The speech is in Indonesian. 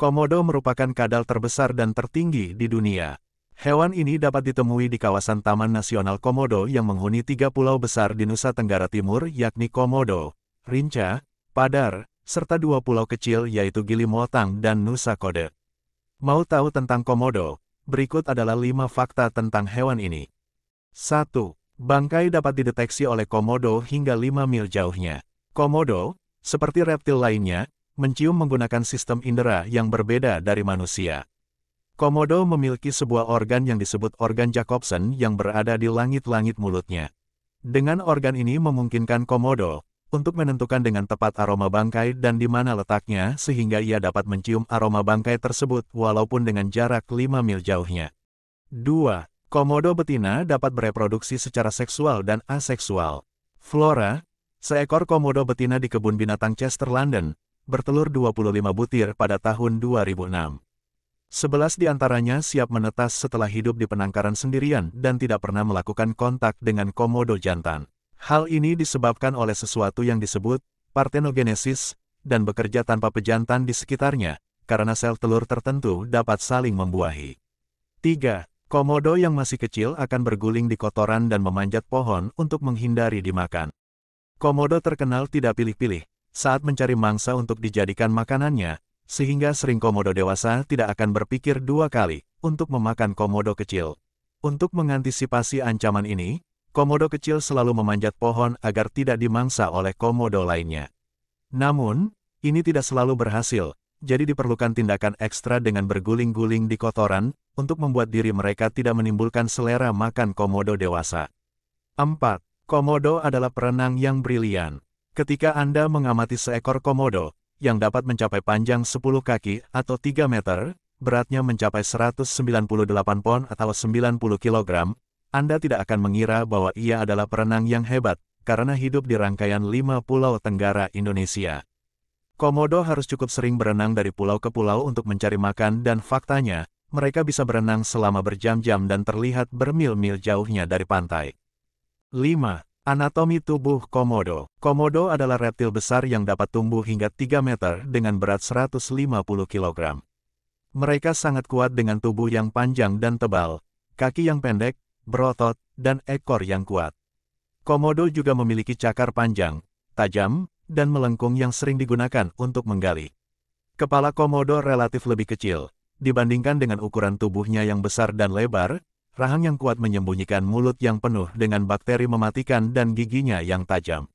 Komodo merupakan kadal terbesar dan tertinggi di dunia. Hewan ini dapat ditemui di kawasan Taman Nasional Komodo yang menghuni tiga pulau besar di Nusa Tenggara Timur yakni Komodo, Rinca, Padar, serta dua pulau kecil yaitu Gili Motang dan Nusa Kode. Mau tahu tentang Komodo? Berikut adalah lima fakta tentang hewan ini. 1. Bangkai dapat dideteksi oleh Komodo hingga 5 mil jauhnya. Komodo, seperti reptil lainnya, mencium menggunakan sistem indera yang berbeda dari manusia. Komodo memiliki sebuah organ yang disebut organ Jacobson yang berada di langit-langit mulutnya. Dengan organ ini memungkinkan komodo untuk menentukan dengan tepat aroma bangkai dan di mana letaknya sehingga ia dapat mencium aroma bangkai tersebut walaupun dengan jarak 5 mil jauhnya. 2. Komodo betina dapat bereproduksi secara seksual dan aseksual. Flora, seekor komodo betina di kebun binatang Chester London, bertelur 25 butir pada tahun 2006. Sebelas di antaranya siap menetas setelah hidup di penangkaran sendirian dan tidak pernah melakukan kontak dengan komodo jantan. Hal ini disebabkan oleh sesuatu yang disebut partenogenesis dan bekerja tanpa pejantan di sekitarnya, karena sel telur tertentu dapat saling membuahi. 3. Komodo yang masih kecil akan berguling di kotoran dan memanjat pohon untuk menghindari dimakan. Komodo terkenal tidak pilih-pilih, saat mencari mangsa untuk dijadikan makanannya, sehingga sering komodo dewasa tidak akan berpikir dua kali untuk memakan komodo kecil. Untuk mengantisipasi ancaman ini, komodo kecil selalu memanjat pohon agar tidak dimangsa oleh komodo lainnya. Namun, ini tidak selalu berhasil, jadi diperlukan tindakan ekstra dengan berguling-guling di kotoran untuk membuat diri mereka tidak menimbulkan selera makan komodo dewasa. 4. Komodo adalah perenang yang brilian. Ketika Anda mengamati seekor komodo, yang dapat mencapai panjang 10 kaki atau 3 meter, beratnya mencapai 198 pon atau 90 kg, Anda tidak akan mengira bahwa ia adalah perenang yang hebat, karena hidup di rangkaian lima pulau tenggara Indonesia. Komodo harus cukup sering berenang dari pulau ke pulau untuk mencari makan dan faktanya, mereka bisa berenang selama berjam-jam dan terlihat bermil-mil jauhnya dari pantai. 5. Anatomi tubuh komodo. Komodo adalah reptil besar yang dapat tumbuh hingga 3 meter dengan berat 150 kg. Mereka sangat kuat dengan tubuh yang panjang dan tebal, kaki yang pendek, berotot, dan ekor yang kuat. Komodo juga memiliki cakar panjang, tajam, dan melengkung yang sering digunakan untuk menggali. Kepala komodo relatif lebih kecil, dibandingkan dengan ukuran tubuhnya yang besar dan lebar, rahang yang kuat menyembunyikan mulut yang penuh dengan bakteri mematikan dan giginya yang tajam.